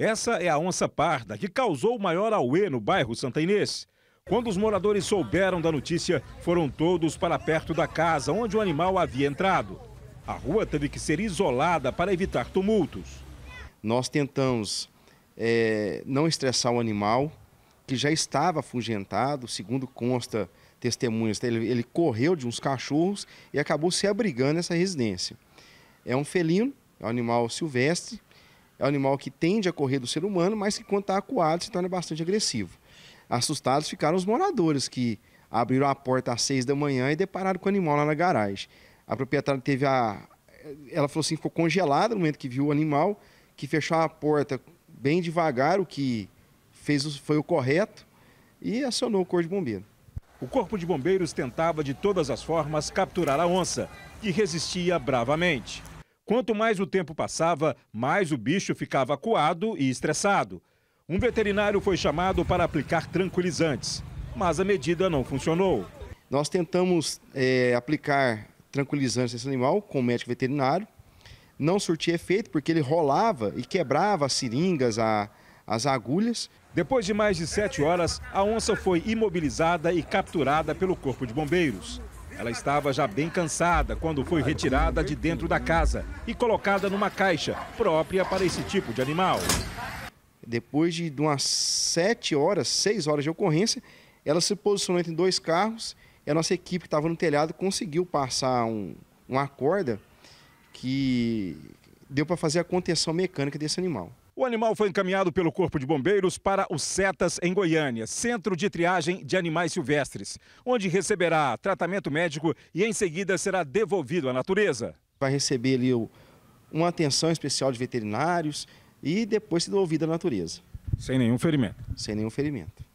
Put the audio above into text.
Essa é a onça parda que causou o maior auê no bairro Santa Inês. Quando os moradores souberam da notícia, foram todos para perto da casa onde o animal havia entrado. A rua teve que ser isolada para evitar tumultos. Nós tentamos é, não estressar o animal, que já estava afugentado, segundo consta testemunhas. Ele, ele correu de uns cachorros e acabou se abrigando nessa residência. É um felino, é um animal silvestre, é um animal que tende a correr do ser humano, mas que quando está acuado se torna bastante agressivo. Assustados ficaram os moradores que abriram a porta às seis da manhã e depararam com o animal lá na garagem. A proprietária teve a. Ela falou assim: ficou congelada no momento que viu o animal, que fechou a porta bem devagar, o que fez o... foi o correto, e acionou o corpo de bombeiro. O corpo de bombeiros tentava de todas as formas capturar a onça, que resistia bravamente. Quanto mais o tempo passava, mais o bicho ficava acuado e estressado. Um veterinário foi chamado para aplicar tranquilizantes, mas a medida não funcionou. Nós tentamos é, aplicar tranquilizantes nesse animal com o médico veterinário. Não surtia efeito porque ele rolava e quebrava as seringas, a, as agulhas. Depois de mais de sete horas, a onça foi imobilizada e capturada pelo Corpo de Bombeiros. Ela estava já bem cansada quando foi retirada de dentro da casa e colocada numa caixa própria para esse tipo de animal. Depois de umas sete horas, seis horas de ocorrência, ela se posicionou entre dois carros e a nossa equipe que estava no telhado conseguiu passar um, uma corda que deu para fazer a contenção mecânica desse animal. O animal foi encaminhado pelo Corpo de Bombeiros para o Setas, em Goiânia, centro de triagem de animais silvestres, onde receberá tratamento médico e em seguida será devolvido à natureza. Vai receber ali uma atenção especial de veterinários e depois ser devolvido à natureza. Sem nenhum ferimento? Sem nenhum ferimento.